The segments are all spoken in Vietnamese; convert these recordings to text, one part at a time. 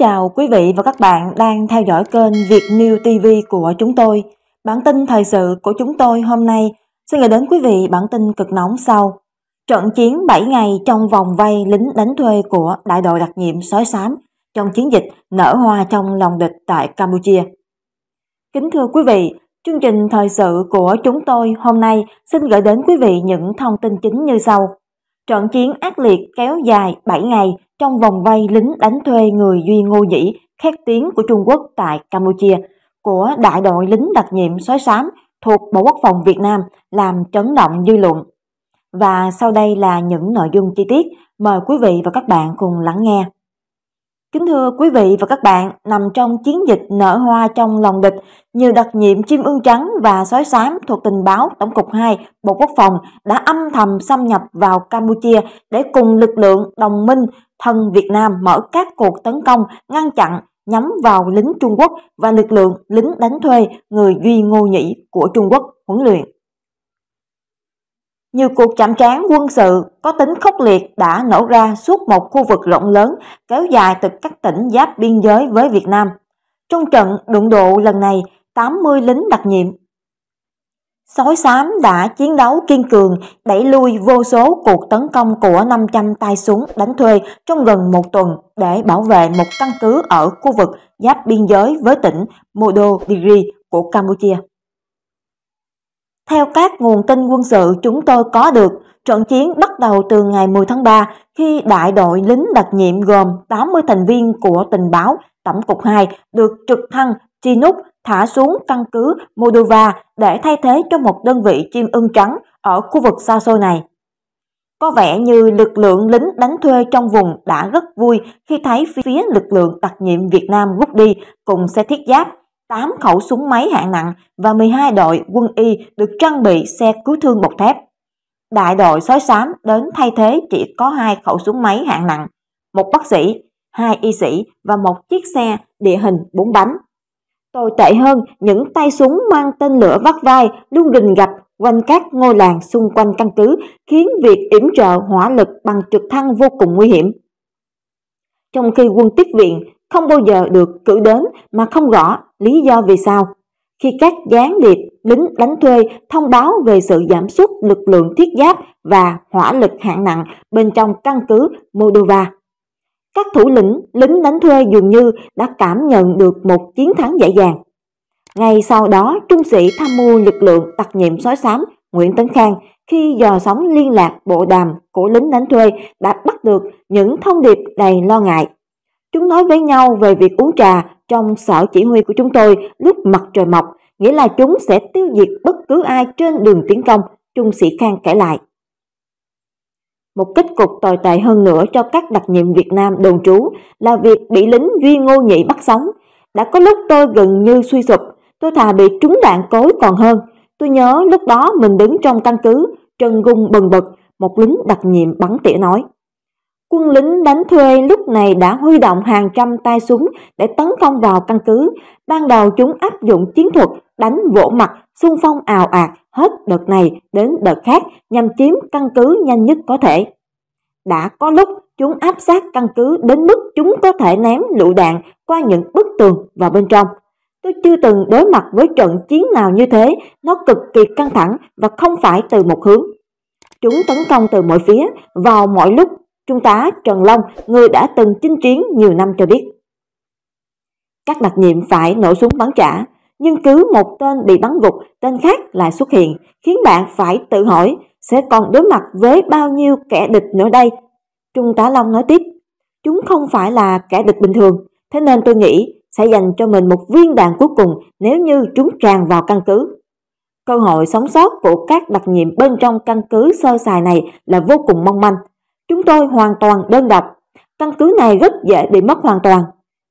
chào quý vị và các bạn đang theo dõi kênh Việt New TV của chúng tôi. Bản tin thời sự của chúng tôi hôm nay xin gửi đến quý vị bản tin cực nóng sau. Trận chiến 7 ngày trong vòng vây lính đánh thuê của đại đội đặc nhiệm sói xám trong chiến dịch nở hoa trong lòng địch tại Campuchia. Kính thưa quý vị, chương trình thời sự của chúng tôi hôm nay xin gửi đến quý vị những thông tin chính như sau. Trận chiến ác liệt kéo dài 7 ngày trong vòng vây lính đánh thuê người Duy Ngô Dĩ, khét tiếng của Trung Quốc tại Campuchia, của đại đội lính đặc nhiệm sói xám thuộc Bộ Quốc phòng Việt Nam làm chấn động dư luận. Và sau đây là những nội dung chi tiết, mời quý vị và các bạn cùng lắng nghe. Kính thưa quý vị và các bạn, nằm trong chiến dịch nở hoa trong lòng địch, nhiều đặc nhiệm chim ưng trắng và sói xám thuộc tình báo Tổng cục 2, Bộ Quốc phòng đã âm thầm xâm nhập vào Campuchia để cùng lực lượng đồng minh thân Việt Nam mở các cuộc tấn công ngăn chặn nhắm vào lính Trung Quốc và lực lượng lính đánh thuê người Duy Ngô Nhĩ của Trung Quốc huấn luyện. Nhiều cuộc chạm trán quân sự có tính khốc liệt đã nổ ra suốt một khu vực rộng lớn kéo dài từ các tỉnh giáp biên giới với Việt Nam. Trong trận đụng độ lần này, 80 lính đặc nhiệm. Sói xám đã chiến đấu kiên cường, đẩy lui vô số cuộc tấn công của 500 tay súng đánh thuê trong gần một tuần để bảo vệ một căn cứ ở khu vực giáp biên giới với tỉnh Modo Diri của Campuchia. Theo các nguồn tin quân sự chúng tôi có được, trận chiến bắt đầu từ ngày 10 tháng 3 khi đại đội lính đặc nhiệm gồm 80 thành viên của tình báo Tổng cục 2 được trực thăng Chinook thả xuống căn cứ Moldova để thay thế cho một đơn vị chim ưng trắng ở khu vực xa xôi này. Có vẻ như lực lượng lính đánh thuê trong vùng đã rất vui khi thấy phía lực lượng đặc nhiệm Việt Nam rút đi cùng xe thiết giáp 8 khẩu súng máy hạng nặng và 12 đội quân y được trang bị xe cứu thương bọc thép. Đại đội sói xám đến thay thế chỉ có hai khẩu súng máy hạng nặng, một bác sĩ, hai y sĩ và một chiếc xe địa hình bốn bánh. Tồi tệ hơn, những tay súng mang tên lửa vắt vai luôn rình gặp quanh các ngôi làng xung quanh căn cứ, khiến việc yểm trợ hỏa lực bằng trực thăng vô cùng nguy hiểm. Trong khi quân tiếp viện không bao giờ được cử đến mà không rõ lý do vì sao. Khi các gián điệp, lính đánh thuê thông báo về sự giảm sút lực lượng thiết giáp và hỏa lực hạng nặng bên trong căn cứ Moldova. Các thủ lĩnh, lính đánh thuê dường như đã cảm nhận được một chiến thắng dễ dàng. Ngay sau đó, trung sĩ tham mưu lực lượng đặc nhiệm sói xám Nguyễn Tấn Khang khi dò sóng liên lạc bộ đàm của lính đánh thuê đã bắt được những thông điệp đầy lo ngại Chúng nói với nhau về việc uống trà trong sở chỉ huy của chúng tôi lúc mặt trời mọc, nghĩa là chúng sẽ tiêu diệt bất cứ ai trên đường tiến công, Trung sĩ Khang kể lại. Một kết cục tồi tệ hơn nữa cho các đặc nhiệm Việt Nam đồn trú là việc bị lính Duy Ngô Nhị bắt sống. Đã có lúc tôi gần như suy sụp, tôi thà bị trúng đạn cối còn hơn. Tôi nhớ lúc đó mình đứng trong căn cứ, trần gung bần bật, một lính đặc nhiệm bắn tỉa nói. Quân lính đánh thuê lúc này đã huy động hàng trăm tay súng để tấn công vào căn cứ. Ban đầu chúng áp dụng chiến thuật đánh vỗ mặt, xung phong ào ạt hết đợt này đến đợt khác nhằm chiếm căn cứ nhanh nhất có thể. Đã có lúc chúng áp sát căn cứ đến mức chúng có thể ném lựu đạn qua những bức tường vào bên trong. Tôi chưa từng đối mặt với trận chiến nào như thế, nó cực kỳ căng thẳng và không phải từ một hướng. Chúng tấn công từ mọi phía, vào mọi lúc Trung tá Trần Long, người đã từng chinh chiến nhiều năm cho biết. Các đặc nhiệm phải nổ súng bắn trả, nhưng cứ một tên bị bắn gục, tên khác lại xuất hiện, khiến bạn phải tự hỏi sẽ còn đối mặt với bao nhiêu kẻ địch nữa đây. Trung tá Long nói tiếp, chúng không phải là kẻ địch bình thường, thế nên tôi nghĩ sẽ dành cho mình một viên đạn cuối cùng nếu như chúng tràn vào căn cứ. Cơ hội sống sót của các đặc nhiệm bên trong căn cứ sơ sài này là vô cùng mong manh, Chúng tôi hoàn toàn đơn độc, căn cứ này rất dễ bị mất hoàn toàn.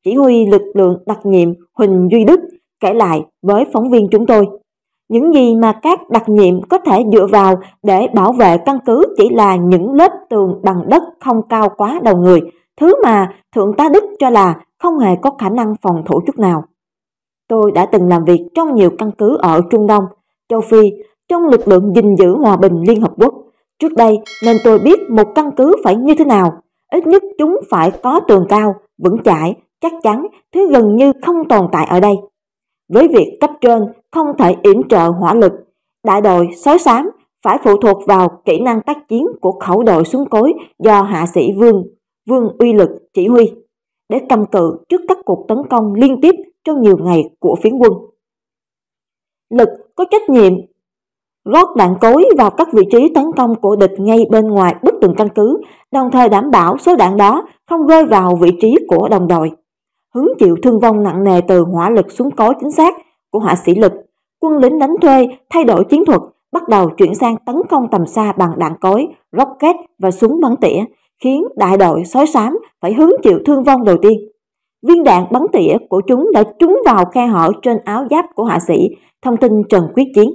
Chỉ huy lực lượng đặc nhiệm Huỳnh Duy Đức kể lại với phóng viên chúng tôi. Những gì mà các đặc nhiệm có thể dựa vào để bảo vệ căn cứ chỉ là những lớp tường bằng đất không cao quá đầu người, thứ mà Thượng tá Đức cho là không hề có khả năng phòng thủ chút nào. Tôi đã từng làm việc trong nhiều căn cứ ở Trung Đông, Châu Phi, trong lực lượng gìn giữ hòa bình Liên Hợp Quốc, Trước đây nên tôi biết một căn cứ phải như thế nào, ít nhất chúng phải có tường cao, vững chãi, chắc chắn, thứ gần như không tồn tại ở đây. Với việc cấp trên không thể yểm trợ hỏa lực, đại đội sói xám phải phụ thuộc vào kỹ năng tác chiến của khẩu đội xuống cối do hạ sĩ Vương, Vương Uy Lực chỉ huy, để cầm cự trước các cuộc tấn công liên tiếp trong nhiều ngày của phiến quân. Lực có trách nhiệm gót đạn cối vào các vị trí tấn công của địch ngay bên ngoài bức tường căn cứ, đồng thời đảm bảo số đạn đó không rơi vào vị trí của đồng đội. Hứng chịu thương vong nặng nề từ hỏa lực xuống cối chính xác của hỏa sĩ lực, quân lính đánh thuê thay đổi chiến thuật, bắt đầu chuyển sang tấn công tầm xa bằng đạn cối, rocket và súng bắn tỉa, khiến đại đội sói xám phải hứng chịu thương vong đầu tiên. Viên đạn bắn tỉa của chúng đã trúng vào khe hở trên áo giáp của hạ sĩ, thông tin Trần quyết chiến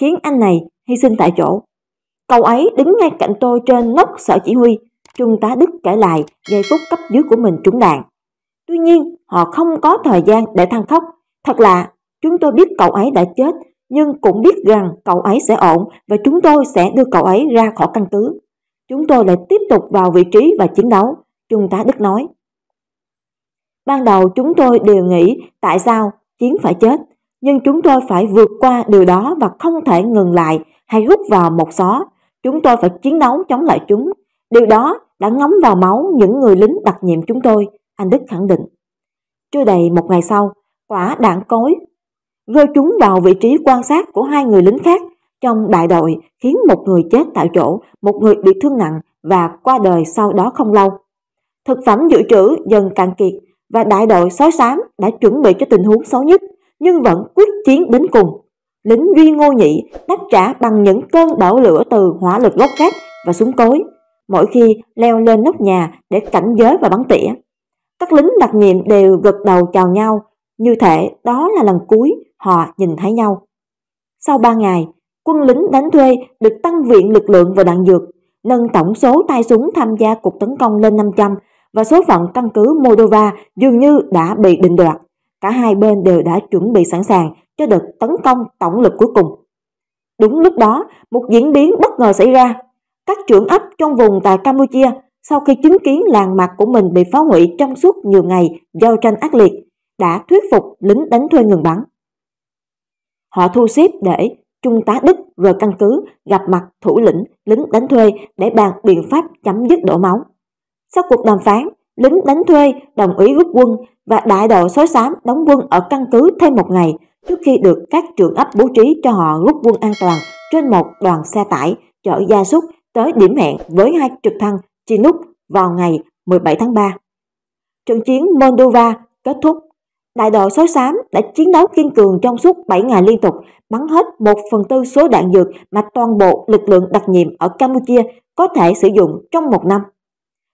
khiến anh này hy sinh tại chỗ. Cậu ấy đứng ngay cạnh tôi trên nóc sở chỉ huy, Trung tá Đức kể lại giây phút cấp dưới của mình trúng đạn. Tuy nhiên, họ không có thời gian để than khóc. Thật là chúng tôi biết cậu ấy đã chết, nhưng cũng biết rằng cậu ấy sẽ ổn và chúng tôi sẽ đưa cậu ấy ra khỏi căn cứ. Chúng tôi lại tiếp tục vào vị trí và chiến đấu, Trung tá Đức nói. Ban đầu chúng tôi đều nghĩ tại sao Chiến phải chết, nhưng chúng tôi phải vượt qua điều đó và không thể ngừng lại hay rút vào một xó. Chúng tôi phải chiến đấu chống lại chúng. Điều đó đã ngấm vào máu những người lính đặc nhiệm chúng tôi, anh Đức khẳng định. Chưa đầy một ngày sau, quả đạn cối rơi trúng vào vị trí quan sát của hai người lính khác trong đại đội khiến một người chết tại chỗ, một người bị thương nặng và qua đời sau đó không lâu. Thực phẩm dự trữ dần cạn kiệt và đại đội sói xám đã chuẩn bị cho tình huống xấu nhất nhưng vẫn quyết chiến đến cùng. Lính Duy Ngô Nhị đáp trả bằng những cơn bão lửa từ hỏa lực gốc gác và súng cối, mỗi khi leo lên nóc nhà để cảnh giới và bắn tỉa. Các lính đặc nhiệm đều gật đầu chào nhau, như thể đó là lần cuối họ nhìn thấy nhau. Sau 3 ngày, quân lính đánh thuê được tăng viện lực lượng và đạn dược, nâng tổng số tay súng tham gia cuộc tấn công lên 500 và số phận căn cứ Moldova dường như đã bị định đoạt. Cả hai bên đều đã chuẩn bị sẵn sàng cho đợt tấn công tổng lực cuối cùng. Đúng lúc đó, một diễn biến bất ngờ xảy ra. Các trưởng ấp trong vùng tại Campuchia sau khi chứng kiến làng mạc của mình bị phá hủy trong suốt nhiều ngày giao tranh ác liệt, đã thuyết phục lính đánh thuê ngừng bắn. Họ thu xếp để Trung tá Đức rời căn cứ gặp mặt thủ lĩnh lính đánh thuê để bàn biện pháp chấm dứt đổ máu. Sau cuộc đàm phán, lính đánh thuê, đồng ý rút quân và đại đội số 8 đóng quân ở căn cứ thêm một ngày trước khi được các trưởng ấp bố trí cho họ rút quân an toàn trên một đoàn xe tải chở gia súc tới điểm hẹn với hai trực thăng Chinook vào ngày 17 tháng 3. Trận chiến Moldova kết thúc. Đại đội số 8 đã chiến đấu kiên cường trong suốt 7 ngày liên tục, bắn hết 1 phần tư số đạn dược mà toàn bộ lực lượng đặc nhiệm ở Campuchia có thể sử dụng trong một năm.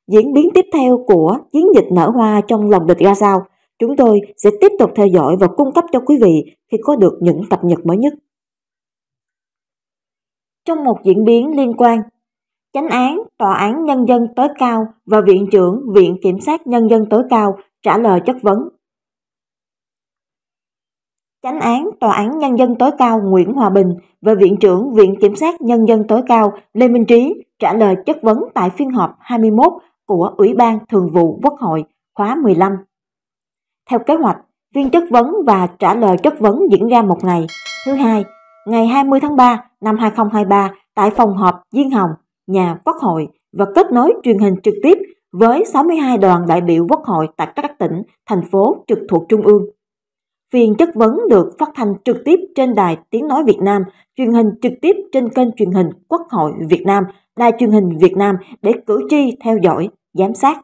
Diễn biến tiếp theo của chiến dịch nở hoa trong lòng địch ra sao, chúng tôi sẽ tiếp tục theo dõi và cung cấp cho quý vị khi có được những cập nhật mới nhất. Trong một diễn biến liên quan, Chánh án Tòa án Nhân dân tối cao và Viện trưởng Viện Kiểm sát Nhân dân tối cao trả lời chất vấn. Chánh án Tòa án Nhân dân tối cao Nguyễn Hòa Bình và Viện trưởng Viện Kiểm sát Nhân dân tối cao Lê Minh Trí trả lời chất vấn tại phiên họp 21 của Ủy ban Thường vụ Quốc hội khóa 15. Theo kế hoạch, phiên chất vấn và trả lời chất vấn diễn ra một ngày, thứ hai, ngày 20 tháng 3 năm 2023 tại phòng họp Diên Hồng, nhà Quốc hội và kết nối truyền hình trực tiếp với 62 đoàn đại biểu Quốc hội tại các tỉnh, thành phố trực thuộc Trung ương. Phiên chất vấn được phát thanh trực tiếp trên đài Tiếng Nói Việt Nam, truyền hình trực tiếp trên kênh truyền hình Quốc hội Việt Nam đài truyền hình Việt Nam để cử tri theo dõi, giám sát.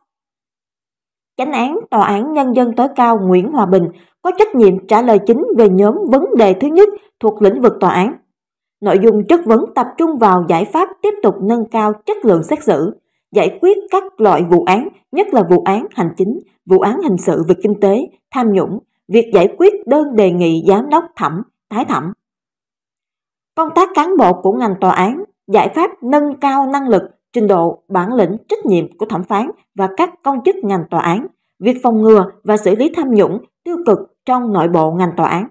Chánh án Tòa án Nhân dân tối cao Nguyễn Hòa Bình có trách nhiệm trả lời chính về nhóm vấn đề thứ nhất thuộc lĩnh vực tòa án. Nội dung chất vấn tập trung vào giải pháp tiếp tục nâng cao chất lượng xét xử, giải quyết các loại vụ án, nhất là vụ án hành chính, vụ án hình sự về kinh tế, tham nhũng, việc giải quyết đơn đề nghị giám đốc thẩm, tái thẩm. Công tác cán bộ của ngành tòa án giải pháp nâng cao năng lực, trình độ, bản lĩnh, trách nhiệm của thẩm phán và các công chức ngành tòa án, việc phòng ngừa và xử lý tham nhũng, tiêu cực trong nội bộ ngành tòa án.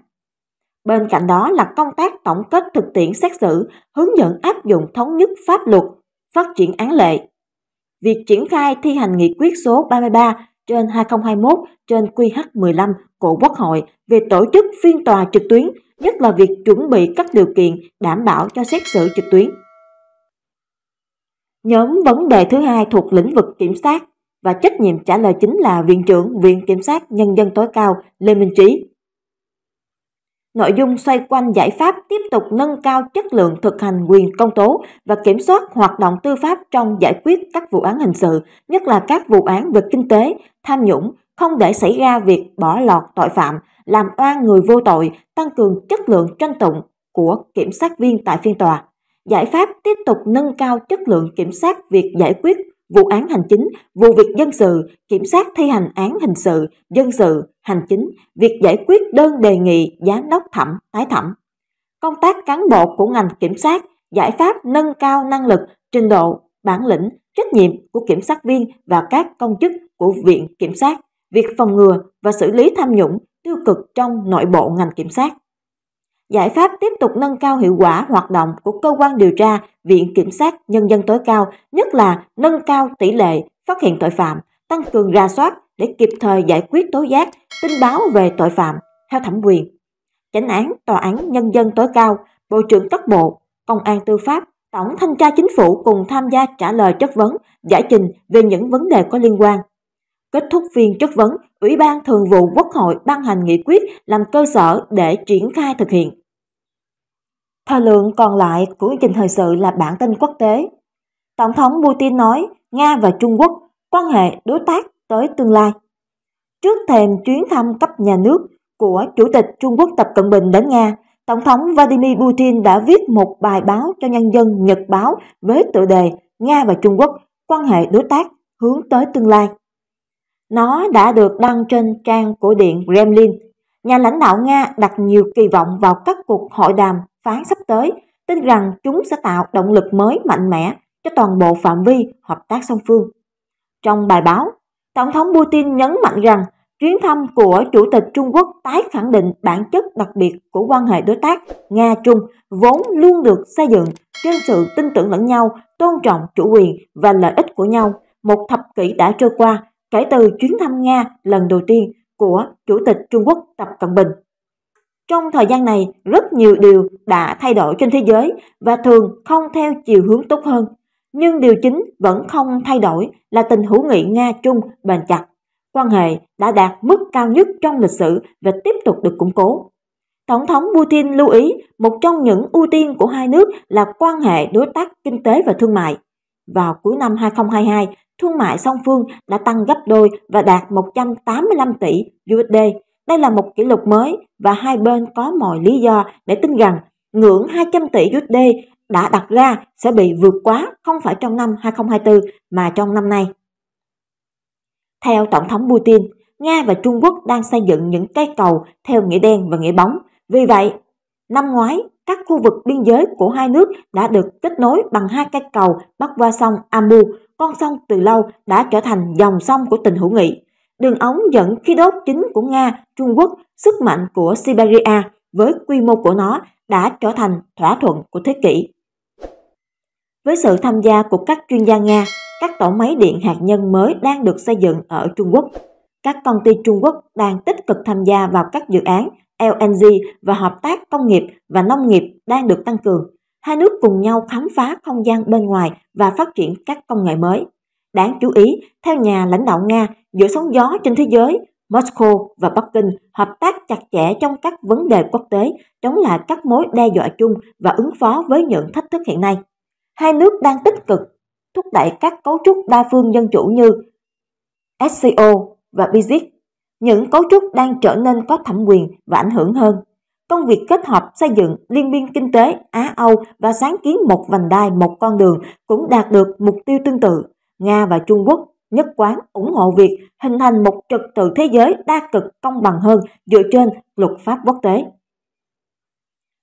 Bên cạnh đó là công tác tổng kết thực tiễn xét xử, hướng dẫn áp dụng thống nhất pháp luật, phát triển án lệ. Việc triển khai thi hành nghị quyết số 33 trên 2021 trên QH15 của Quốc hội về tổ chức phiên tòa trực tuyến, nhất là việc chuẩn bị các điều kiện đảm bảo cho xét xử trực tuyến. Nhóm vấn đề thứ hai thuộc lĩnh vực kiểm sát và trách nhiệm trả lời chính là Viện trưởng Viện Kiểm sát Nhân dân tối cao Lê Minh Trí. Nội dung xoay quanh giải pháp tiếp tục nâng cao chất lượng thực hành quyền công tố và kiểm soát hoạt động tư pháp trong giải quyết các vụ án hình sự, nhất là các vụ án về kinh tế, tham nhũng, không để xảy ra việc bỏ lọt tội phạm, làm oan người vô tội, tăng cường chất lượng tranh tụng của kiểm sát viên tại phiên tòa giải pháp tiếp tục nâng cao chất lượng kiểm sát việc giải quyết vụ án hành chính, vụ việc dân sự, kiểm sát thi hành án hình sự, dân sự, hành chính, việc giải quyết đơn đề nghị giám đốc thẩm, tái thẩm. Công tác cán bộ của ngành kiểm sát, giải pháp nâng cao năng lực, trình độ, bản lĩnh, trách nhiệm của kiểm sát viên và các công chức của Viện Kiểm sát, việc phòng ngừa và xử lý tham nhũng tiêu cực trong nội bộ ngành kiểm sát. Giải pháp tiếp tục nâng cao hiệu quả hoạt động của cơ quan điều tra, viện kiểm sát nhân dân tối cao, nhất là nâng cao tỷ lệ phát hiện tội phạm, tăng cường ra soát để kịp thời giải quyết tố giác, tin báo về tội phạm theo thẩm quyền. Chánh án Tòa án Nhân dân tối cao, Bộ trưởng các bộ, Công an tư pháp, Tổng thanh tra chính phủ cùng tham gia trả lời chất vấn, giải trình về những vấn đề có liên quan. Kết thúc phiên chất vấn, Ủy ban Thường vụ Quốc hội ban hành nghị quyết làm cơ sở để triển khai thực hiện. Thời lượng còn lại của chương trình thời sự là bản tin quốc tế. Tổng thống Putin nói Nga và Trung Quốc quan hệ đối tác tới tương lai. Trước thềm chuyến thăm cấp nhà nước của Chủ tịch Trung Quốc Tập Cận Bình đến Nga, Tổng thống Vladimir Putin đã viết một bài báo cho nhân dân Nhật báo với tựa đề Nga và Trung Quốc quan hệ đối tác hướng tới tương lai. Nó đã được đăng trên trang của Điện Kremlin. Nhà lãnh đạo Nga đặt nhiều kỳ vọng vào các cuộc hội đàm phán sắp tới, tin rằng chúng sẽ tạo động lực mới mạnh mẽ cho toàn bộ phạm vi hợp tác song phương. Trong bài báo, Tổng thống Putin nhấn mạnh rằng chuyến thăm của Chủ tịch Trung Quốc tái khẳng định bản chất đặc biệt của quan hệ đối tác Nga-Trung vốn luôn được xây dựng trên sự tin tưởng lẫn nhau, tôn trọng chủ quyền và lợi ích của nhau. Một thập kỷ đã trôi qua kể từ chuyến thăm Nga lần đầu tiên của Chủ tịch Trung Quốc Tập Cận Bình. Trong thời gian này, rất nhiều điều đã thay đổi trên thế giới và thường không theo chiều hướng tốt hơn. Nhưng điều chính vẫn không thay đổi là tình hữu nghị Nga-Trung bền chặt. Quan hệ đã đạt mức cao nhất trong lịch sử và tiếp tục được củng cố. Tổng thống Putin lưu ý một trong những ưu tiên của hai nước là quan hệ đối tác kinh tế và thương mại. Vào cuối năm 2022, thương mại song phương đã tăng gấp đôi và đạt 185 tỷ USD. Đây là một kỷ lục mới và hai bên có mọi lý do để tin rằng ngưỡng 200 tỷ USD đã đặt ra sẽ bị vượt quá không phải trong năm 2024 mà trong năm nay. Theo Tổng thống Putin, Nga và Trung Quốc đang xây dựng những cây cầu theo nghĩa đen và nghĩa bóng. Vì vậy, năm ngoái, các khu vực biên giới của hai nước đã được kết nối bằng hai cây cầu bắc qua sông Amu. Con sông từ lâu đã trở thành dòng sông của tình hữu nghị. Đường ống dẫn khí đốt chính của Nga, Trung Quốc, sức mạnh của Siberia với quy mô của nó đã trở thành thỏa thuận của thế kỷ. Với sự tham gia của các chuyên gia Nga, các tổ máy điện hạt nhân mới đang được xây dựng ở Trung Quốc. Các công ty Trung Quốc đang tích cực tham gia vào các dự án LNG và hợp tác công nghiệp và nông nghiệp đang được tăng cường. Hai nước cùng nhau khám phá không gian bên ngoài và phát triển các công nghệ mới. Đáng chú ý, theo nhà lãnh đạo Nga, giữa sóng gió trên thế giới, Moscow và Bắc Kinh hợp tác chặt chẽ trong các vấn đề quốc tế, chống lại các mối đe dọa chung và ứng phó với những thách thức hiện nay. Hai nước đang tích cực thúc đẩy các cấu trúc đa phương dân chủ như SCO và BRICS những cấu trúc đang trở nên có thẩm quyền và ảnh hưởng hơn. Công việc kết hợp xây dựng Liên minh Kinh tế Á-Âu và sáng kiến một vành đai một con đường cũng đạt được mục tiêu tương tự. Nga và Trung Quốc nhất quán ủng hộ việc hình thành một trật tự thế giới đa cực công bằng hơn dựa trên luật pháp quốc tế.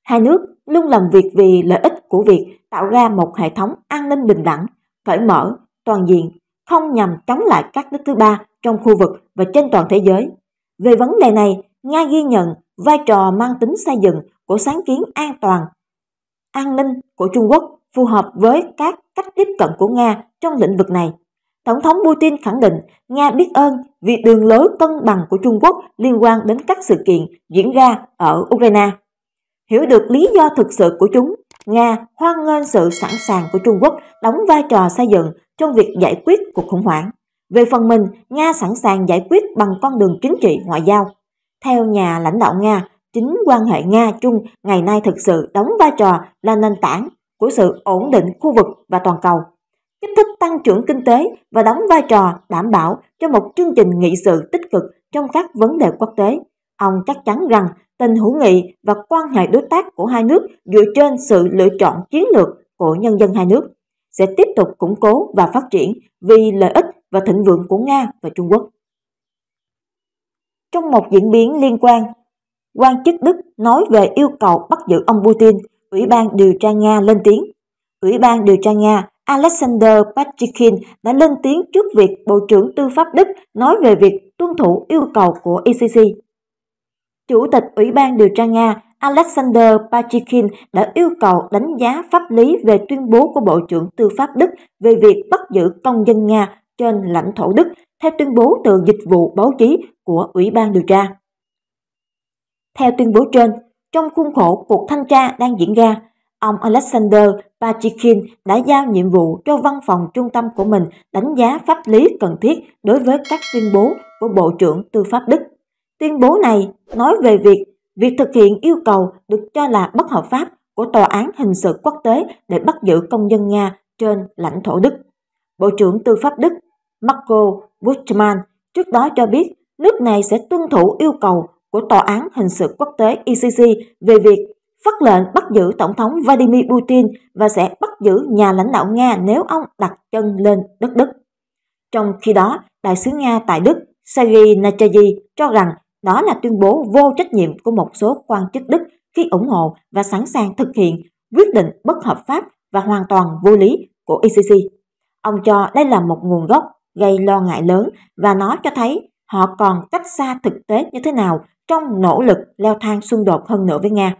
Hai nước luôn làm việc vì lợi ích của việc tạo ra một hệ thống an ninh bình đẳng, cởi mở, toàn diện không nhằm chống lại các nước thứ ba trong khu vực và trên toàn thế giới. Về vấn đề này, Nga ghi nhận vai trò mang tính xây dựng của sáng kiến an toàn, an ninh của Trung Quốc phù hợp với các cách tiếp cận của Nga trong lĩnh vực này. Tổng thống Putin khẳng định Nga biết ơn vì đường lối cân bằng của Trung Quốc liên quan đến các sự kiện diễn ra ở Ukraine. Hiểu được lý do thực sự của chúng, Nga hoan nghênh sự sẵn sàng của Trung Quốc đóng vai trò xây dựng trong việc giải quyết cuộc khủng hoảng. Về phần mình, Nga sẵn sàng giải quyết bằng con đường chính trị ngoại giao. Theo nhà lãnh đạo Nga, chính quan hệ Nga-Trung ngày nay thực sự đóng vai trò là nền tảng của sự ổn định khu vực và toàn cầu, kích thích tăng trưởng kinh tế và đóng vai trò đảm bảo cho một chương trình nghị sự tích cực trong các vấn đề quốc tế. Ông chắc chắn rằng tình hữu nghị và quan hệ đối tác của hai nước dựa trên sự lựa chọn chiến lược của nhân dân hai nước sẽ tiếp tục củng cố và phát triển vì lợi ích và thịnh vượng của Nga và Trung Quốc. Trong một diễn biến liên quan, quan chức Đức nói về yêu cầu bắt giữ ông Putin, Ủy ban điều tra Nga lên tiếng. Ủy ban điều tra Nga Alexander Pachikin đã lên tiếng trước việc Bộ trưởng Tư pháp Đức nói về việc tuân thủ yêu cầu của ICC. Chủ tịch Ủy ban điều tra Nga Alexander Pachikin đã yêu cầu đánh giá pháp lý về tuyên bố của Bộ trưởng Tư pháp Đức về việc bắt giữ công dân Nga trên lãnh thổ Đức, theo tuyên bố từ dịch vụ báo chí của Ủy ban điều tra. Theo tuyên bố trên, trong khuôn khổ cuộc thanh tra đang diễn ra, ông Alexander Pachikin đã giao nhiệm vụ cho văn phòng trung tâm của mình đánh giá pháp lý cần thiết đối với các tuyên bố của Bộ trưởng Tư pháp Đức. Tuyên bố này nói về việc việc thực hiện yêu cầu được cho là bất hợp pháp của Tòa án Hình sự Quốc tế để bắt giữ công dân Nga trên lãnh thổ Đức. Bộ trưởng Tư pháp Đức Marco Buschmann trước đó cho biết nước này sẽ tuân thủ yêu cầu của Tòa án Hình sự Quốc tế ICC về việc phát lệnh bắt giữ Tổng thống Vladimir Putin và sẽ bắt giữ nhà lãnh đạo Nga nếu ông đặt chân lên đất Đức. Trong khi đó, Đại sứ Nga tại Đức Sergei Nachayi cho rằng đó là tuyên bố vô trách nhiệm của một số quan chức Đức khi ủng hộ và sẵn sàng thực hiện quyết định bất hợp pháp và hoàn toàn vô lý của ICC. Ông cho đây là một nguồn gốc gây lo ngại lớn và nó cho thấy họ còn cách xa thực tế như thế nào trong nỗ lực leo thang xung đột hơn nữa với Nga.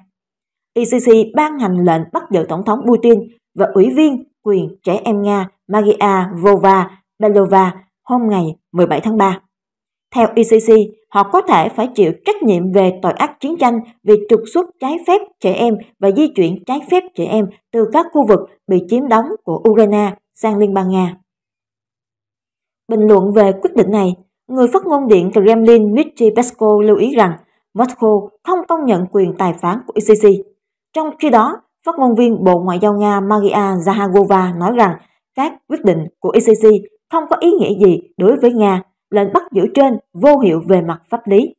ICC ban hành lệnh bắt giữ Tổng thống Putin và Ủy viên quyền trẻ em Nga Magia Vova Belova hôm ngày 17 tháng 3. Theo ICC, e họ có thể phải chịu trách nhiệm về tội ác chiến tranh vì trục xuất trái phép trẻ em và di chuyển trái phép trẻ em từ các khu vực bị chiếm đóng của Ukraine sang Liên bang Nga. Bình luận về quyết định này, người phát ngôn điện Kremlin Dmitry Peskov lưu ý rằng Moscow không công nhận quyền tài phán của ICC. E Trong khi đó, phát ngôn viên Bộ Ngoại giao Nga Maria Zahagova nói rằng các quyết định của ICC e không có ý nghĩa gì đối với Nga lệnh bắt giữ trên vô hiệu về mặt pháp lý.